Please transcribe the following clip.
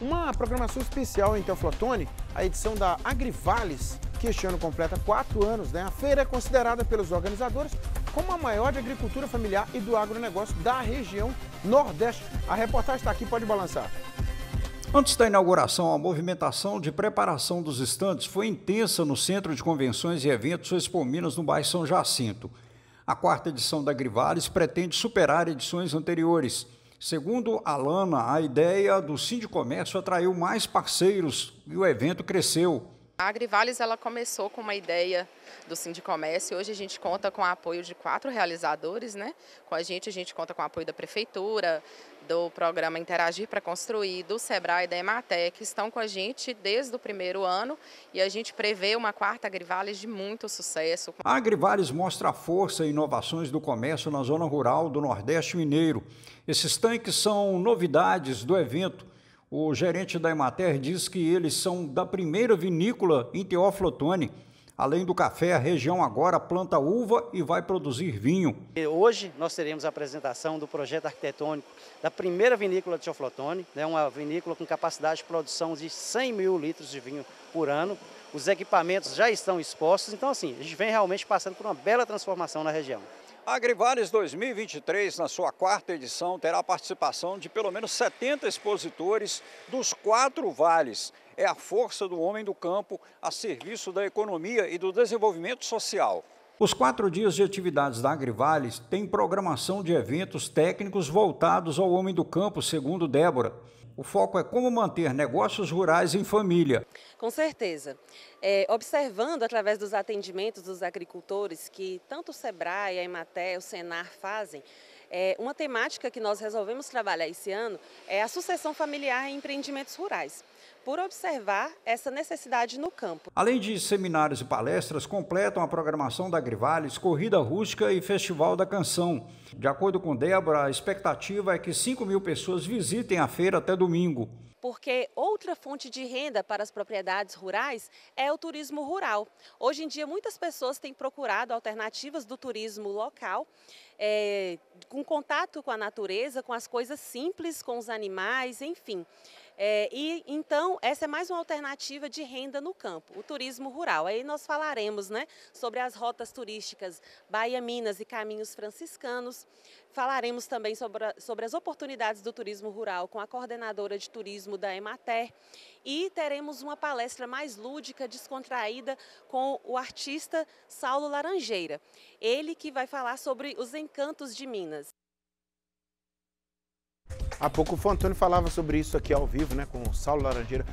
Uma programação especial em então, Teoflotone, a edição da Agrivales, que este ano completa quatro anos. Né? A feira é considerada pelos organizadores como a maior de agricultura familiar e do agronegócio da região Nordeste. A reportagem está aqui, pode balançar. Antes da inauguração, a movimentação de preparação dos estantes foi intensa no Centro de Convenções e Eventos Minas, no bairro São Jacinto. A quarta edição da Grivales pretende superar edições anteriores. Segundo Alana, a ideia do Sindicomércio atraiu mais parceiros e o evento cresceu. A Agrivales ela começou com uma ideia do Sindicomércio. Hoje a gente conta com o apoio de quatro realizadores, né? Com a gente, a gente conta com o apoio da Prefeitura, do programa Interagir para Construir, do SEBRAE e da EMATEC, que estão com a gente desde o primeiro ano e a gente prevê uma quarta Agrivales de muito sucesso. A Agrivales mostra a força e inovações do comércio na zona rural do Nordeste Mineiro. Esses tanques são novidades do evento o gerente da Emater diz que eles são da primeira vinícola em Teófilo Otoni. Além do café, a região agora planta uva e vai produzir vinho. Hoje nós teremos a apresentação do projeto arquitetônico da primeira vinícola de Teoflotone, né, uma vinícola com capacidade de produção de 100 mil litros de vinho por ano. Os equipamentos já estão expostos, então assim, a gente vem realmente passando por uma bela transformação na região. Agrivales 2023, na sua quarta edição, terá a participação de pelo menos 70 expositores dos quatro vales. É a força do homem do campo a serviço da economia e do desenvolvimento social. Os quatro dias de atividades da Agrivales têm programação de eventos técnicos voltados ao homem do campo, segundo Débora. O foco é como manter negócios rurais em família. Com certeza. É, observando através dos atendimentos dos agricultores que tanto o SEBRAE, a EMATE, o SENAR fazem, é, uma temática que nós resolvemos trabalhar esse ano é a sucessão familiar em empreendimentos rurais por observar essa necessidade no campo. Além de seminários e palestras, completam a programação da Grivales, Corrida Rústica e Festival da Canção. De acordo com Débora, a expectativa é que 5 mil pessoas visitem a feira até domingo. Porque outra fonte de renda para as propriedades rurais é o turismo rural. Hoje em dia, muitas pessoas têm procurado alternativas do turismo local é, com contato com a natureza, com as coisas simples, com os animais, enfim. É, e então essa é mais uma alternativa de renda no campo, o turismo rural. Aí nós falaremos, né, sobre as rotas turísticas Bahia Minas e Caminhos Franciscanos. Falaremos também sobre, a, sobre as oportunidades do turismo rural com a coordenadora de turismo da Emater e teremos uma palestra mais lúdica, descontraída com o artista Saulo Laranjeira. Ele que vai falar sobre os Encantos de Minas. Há pouco o Antônio falava sobre isso aqui ao vivo, né, com o Saulo Laranjeira.